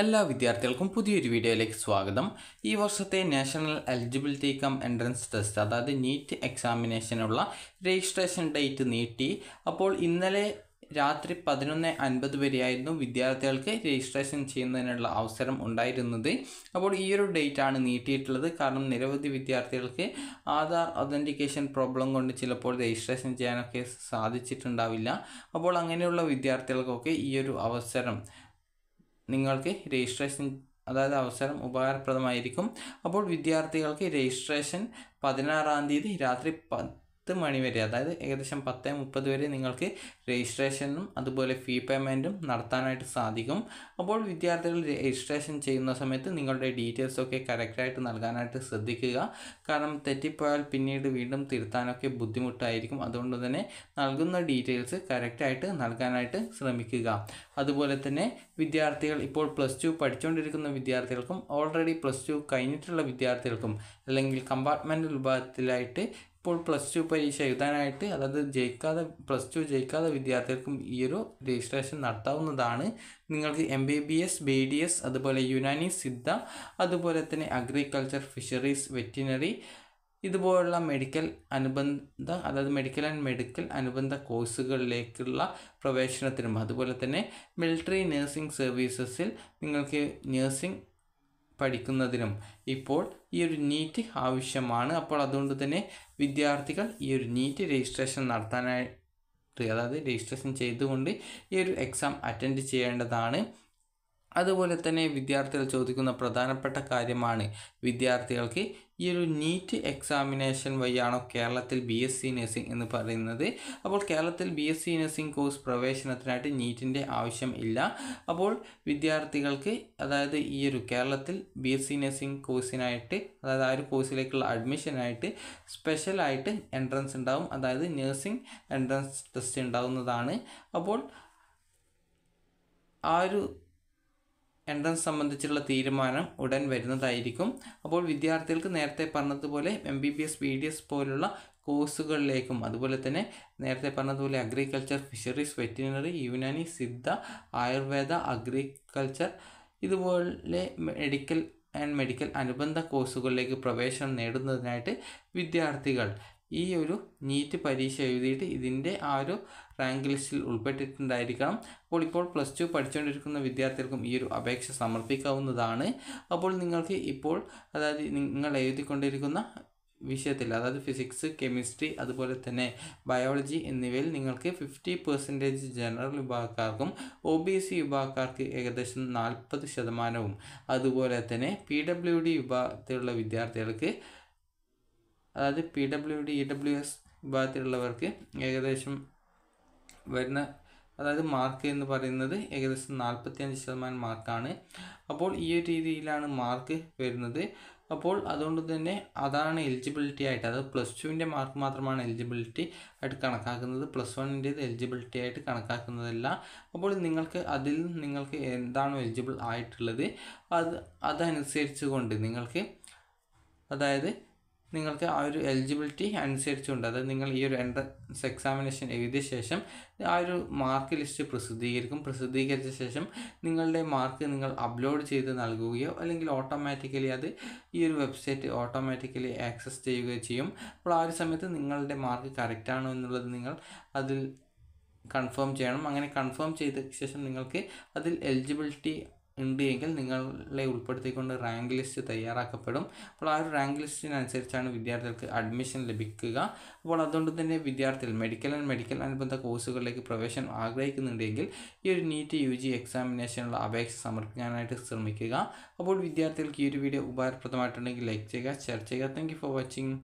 എല്ലാ വിദ്യാർത്ഥികൾക്കും പുതിയൊരു വീഡിയോയിലേക്ക് സ്വാഗതം ഈ വർഷത്തെ national eligibility cum entrance test അതായത് നീറ്റ് എക്സാമിനേഷനുള്ള രജിസ്ട്രേഷൻ ഡേറ്റ് നീട്ടി അപ്പോൾ ഇന്നലെ രാത്രി പതിനൊന്ന് അൻപത് വരെയായിരുന്നു വിദ്യാർത്ഥികൾക്ക് രജിസ്ട്രേഷൻ ചെയ്യുന്നതിനുള്ള അവസരം ഉണ്ടായിരുന്നത് അപ്പോൾ ഈ ഒരു ഡേറ്റ് ആണ് നീട്ടിയിട്ടുള്ളത് കാരണം നിരവധി വിദ്യാർത്ഥികൾക്ക് ആധാർ ഒതൻറ്റിക്കേഷൻ പ്രോബ്ലം കൊണ്ട് ചിലപ്പോൾ രജിസ്ട്രേഷൻ ചെയ്യാനൊക്കെ സാധിച്ചിട്ടുണ്ടാവില്ല അപ്പോൾ അങ്ങനെയുള്ള വിദ്യാർത്ഥികൾക്കൊക്കെ ഈ ഒരു അവസരം നിങ്ങൾക്ക് രജിസ്ട്രേഷൻ അതായത് അവസരം ഉപകാരപ്രദമായിരിക്കും അപ്പോൾ വിദ്യാർത്ഥികൾക്ക് രജിസ്ട്രേഷൻ പതിനാറാം തീയതി രാത്രി പത്ത് മണി വരെ അതായത് ഏകദേശം പത്ത് മുപ്പത് വരെ നിങ്ങൾക്ക് രജിസ്ട്രേഷനും അതുപോലെ ഫീ പേയ്മെൻറ്റും നടത്താനായിട്ട് സാധിക്കും അപ്പോൾ വിദ്യാർത്ഥികൾ രജിസ്ട്രേഷൻ ചെയ്യുന്ന സമയത്ത് നിങ്ങളുടെ ഡീറ്റെയിൽസൊക്കെ കറക്റ്റായിട്ട് നൽകാനായിട്ട് ശ്രദ്ധിക്കുക കാരണം തെറ്റിപ്പോയാൽ പിന്നീട് വീണ്ടും തിരുത്താനൊക്കെ ബുദ്ധിമുട്ടായിരിക്കും അതുകൊണ്ട് തന്നെ നൽകുന്ന ഡീറ്റെയിൽസ് കറക്റ്റായിട്ട് നൽകാനായിട്ട് ശ്രമിക്കുക അതുപോലെ തന്നെ വിദ്യാർത്ഥികൾ ഇപ്പോൾ പ്ലസ് ടു പഠിച്ചുകൊണ്ടിരിക്കുന്ന വിദ്യാർത്ഥികൾക്കും ഓൾറെഡി പ്ലസ് ടു കഴിഞ്ഞിട്ടുള്ള വിദ്യാർത്ഥികൾക്കും അല്ലെങ്കിൽ കമ്പാർട്ട്മെൻ്റ് വിഭാഗത്തിലായിട്ട് ഇപ്പോൾ പ്ലസ് ടു പരീക്ഷ എഴുതാനായിട്ട് അതായത് ജയിക്കാതെ പ്ലസ് ടു ജയിക്കാതെ വിദ്യാർത്ഥികൾക്കും ഈ ഒരു രജിസ്ട്രേഷൻ നടത്താവുന്നതാണ് നിങ്ങൾക്ക് M B B S B D S അതുപോലെ യുനാനി സിദ്ധ അതുപോലെ തന്നെ അഗ്രികൾച്ചർ ഫിഷറീസ് വെറ്റിനറി ഇതുപോലുള്ള മെഡിക്കൽ അനുബന്ധ അതായത് മെഡിക്കൽ ആൻഡ് മെഡിക്കൽ അനുബന്ധ കോഴ്സുകളിലേക്കുള്ള പ്രവേശനത്തിനും അതുപോലെ തന്നെ മിലിറ്ററി നേഴ്സിംഗ് സർവീസസിൽ നിങ്ങൾക്ക് നഴ്സിംഗ് പഠിക്കുന്നതിനും ഇപ്പോൾ ഈ ഒരു നീറ്റ് ആവശ്യമാണ് അപ്പോൾ അതുകൊണ്ട് തന്നെ വിദ്യാർത്ഥികൾ ഈ ഒരു നീറ്റ് രജിസ്ട്രേഷൻ നടത്താനായിട്ട് അതായത് രജിസ്ട്രേഷൻ ചെയ്തുകൊണ്ട് ഈ ഒരു എക്സാം അറ്റൻഡ് ചെയ്യേണ്ടതാണ് അതുപോലെ തന്നെ വിദ്യാർത്ഥികൾ ചോദിക്കുന്ന പ്രധാനപ്പെട്ട കാര്യമാണ് വിദ്യാർത്ഥികൾക്ക് ഈ ഒരു നീറ്റ് എക്സാമിനേഷൻ വഴിയാണോ കേരളത്തിൽ ബി എസ് സി നഴ്സിംഗ് എന്ന് പറയുന്നത് അപ്പോൾ കേരളത്തിൽ B S C nursing course പ്രവേശനത്തിനായിട്ട് നീറ്റിൻ്റെ ആവശ്യം ഇല്ല അപ്പോൾ വിദ്യാർത്ഥികൾക്ക് അതായത് ഈ ഒരു കേരളത്തിൽ ബി എസ് സി നഴ്സിംഗ് കോഴ്സിനായിട്ട് അതായത് ആ ഒരു കോഴ്സിലേക്കുള്ള അഡ്മിഷനായിട്ട് സ്പെഷ്യലായിട്ട് എൻട്രൻസ് ഉണ്ടാവും അതായത് നഴ്സിംഗ് എൻട്രൻസ് ടെസ്റ്റ് ഉണ്ടാവുന്നതാണ് അപ്പോൾ ആ ഒരു എൻട്രൻസ് സംബന്ധിച്ചുള്ള തീരുമാനം ഉടൻ വരുന്നതായിരിക്കും അപ്പോൾ വിദ്യാർത്ഥികൾക്ക് നേരത്തെ പറഞ്ഞതുപോലെ M B B S B D S പോലുള്ള കോഴ്സുകളിലേക്കും അതുപോലെ തന്നെ നേരത്തെ പറഞ്ഞതുപോലെ agriculture fisheries veterinary Unani Siddha Ayurveda agriculture ഇതുപോലെ മെഡിക്കൽ ആൻഡ് മെഡിക്കൽ അനുബന്ധ കോഴ്സുകളിലേക്ക് പ്രവേശനം നേടുന്നതിനായിട്ട് വിദ്യാർത്ഥികൾ ഈ ഒരു നീറ്റ് പരീക്ഷ എഴുതിയിട്ട് ഇതിൻ്റെ ആ ഒരു റാങ്ക് ലിസ്റ്റിൽ ഉൾപ്പെട്ടിട്ടുണ്ടായിരിക്കണം അപ്പോൾ ഇപ്പോൾ പ്ലസ് ടു പഠിച്ചുകൊണ്ടിരിക്കുന്ന വിദ്യാർത്ഥികൾക്കും ഈ ഒരു അപേക്ഷ സമർപ്പിക്കാവുന്നതാണ് അപ്പോൾ നിങ്ങൾക്ക് ഇപ്പോൾ അതായത് നിങ്ങൾ എഴുതിക്കൊണ്ടിരിക്കുന്ന വിഷയത്തിൽ അതായത് ഫിസിക്സ് കെമിസ്ട്രി അതുപോലെ തന്നെ ബയോളജി എന്നിവയിൽ നിങ്ങൾക്ക് ഫിഫ്റ്റി പെർസെൻറ്റേജ് ജനറൽ വിഭാഗക്കാർക്കും ഒ ബി സി വിഭാഗക്കാർക്ക് ഏകദേശം നാൽപ്പത് ശതമാനവും അതുപോലെ തന്നെ പി ഡബ്ല്യു ഡി വിഭാഗത്തിലുള്ള വിദ്യാർത്ഥികൾക്ക് അതായത് P W D E W S വിഭാഗത്തിലുള്ളവർക്ക് ഏകദേശം വരുന്ന അതായത് മാർക്ക് എന്ന് പറയുന്നത് ഏകദേശം അഞ്ച് ശതമാനം മാർക്കാണ് അപ്പോൾ ഈ ഒരു രീതിയിലാണ് മാർക്ക് വരുന്നത് അപ്പോൾ അതുകൊണ്ട് തന്നെ അതാണ് എലിജിബിലിറ്റി ആയിട്ട് അതായത് പ്ലസ് ടുവിൻ്റെ മാർക്ക് മാത്രമാണ് എലിജിബിലിറ്റി ആയിട്ട് കണക്കാക്കുന്നത് പ്ലസ് വണ്ണിൻ്റെ എലിജിബിലിറ്റി ആയിട്ട് കണക്കാക്കുന്നതല്ല അപ്പോൾ നിങ്ങൾക്ക് അതിൽ നിങ്ങൾക്ക് എന്താണോ എലിജിബിൾ ആയിട്ടുള്ളത് അത് അതനുസരിച്ച് കൊണ്ട് നിങ്ങൾക്ക് അതായത് നിങ്ങൾക്ക് ആ ഒരു എലിജിബിലിറ്റി അനുസരിച്ചുകൊണ്ട് അതായത് നിങ്ങൾ ഈ ഒരു എൻട്രൻസ് എക്സാമിനേഷൻ എഴുതിയ ശേഷം ആ ഒരു മാർക്ക് ലിസ്റ്റ് പ്രസിദ്ധീകരിക്കും പ്രസിദ്ധീകരിച്ച ശേഷം നിങ്ങളുടെ മാർക്ക് നിങ്ങൾ അപ്ലോഡ് ചെയ്ത് നൽകുകയോ അല്ലെങ്കിൽ ഓട്ടോമാറ്റിക്കലി അത് ഈ ഒരു വെബ്സൈറ്റ് ഓട്ടോമാറ്റിക്കലി ആക്സസ് ചെയ്യുകയോ ചെയ്യും അപ്പോൾ ആ ഒരു സമയത്ത് നിങ്ങളുടെ മാർക്ക് കറക്റ്റാണോ എന്നുള്ളത് നിങ്ങൾ അതിൽ കൺഫേം ചെയ്യണം അങ്ങനെ കൺഫേം ചെയ്ത ശേഷം നിങ്ങൾക്ക് അതിൽ എലിജിബിലിറ്റി ഉണ്ട് എങ്കിൽ നിങ്ങളെ ഉൾപ്പെടുത്തിക്കൊണ്ട് റാങ്ക് ലിസ്റ്റ് തയ്യാറാക്കപ്പെടും അപ്പോൾ ആ ഒരു റാങ്ക് ലിസ്റ്റിനനുസരിച്ചാണ് വിദ്യാർത്ഥികൾക്ക് അഡ്മിഷൻ ലഭിക്കുക അപ്പോൾ അതുകൊണ്ട് തന്നെ വിദ്യാർത്ഥികൾ മെഡിക്കൽ ആൻഡ് മെഡിക്കൽ അനുബന്ധ കോഴ്സുകളിലേക്ക് പ്രവേശനം ആഗ്രഹിക്കുന്നുണ്ടെങ്കിൽ ഈ ഒരു നീറ്റ് യു ജി എക്സാമിനേഷനുള്ള അപേക്ഷ സമർപ്പിക്കാനായിട്ട് ശ്രമിക്കുക അപ്പോൾ വിദ്യാർത്ഥികൾക്ക് ഈ ഒരു വീഡിയോ ഉപകാരപ്രദമായിട്ടുണ്ടെങ്കിൽ ലൈക്ക് ചെയ്യുക ഷെയർ ചെയ്യുക താങ്ക് ഫോർ വാച്ചിങ്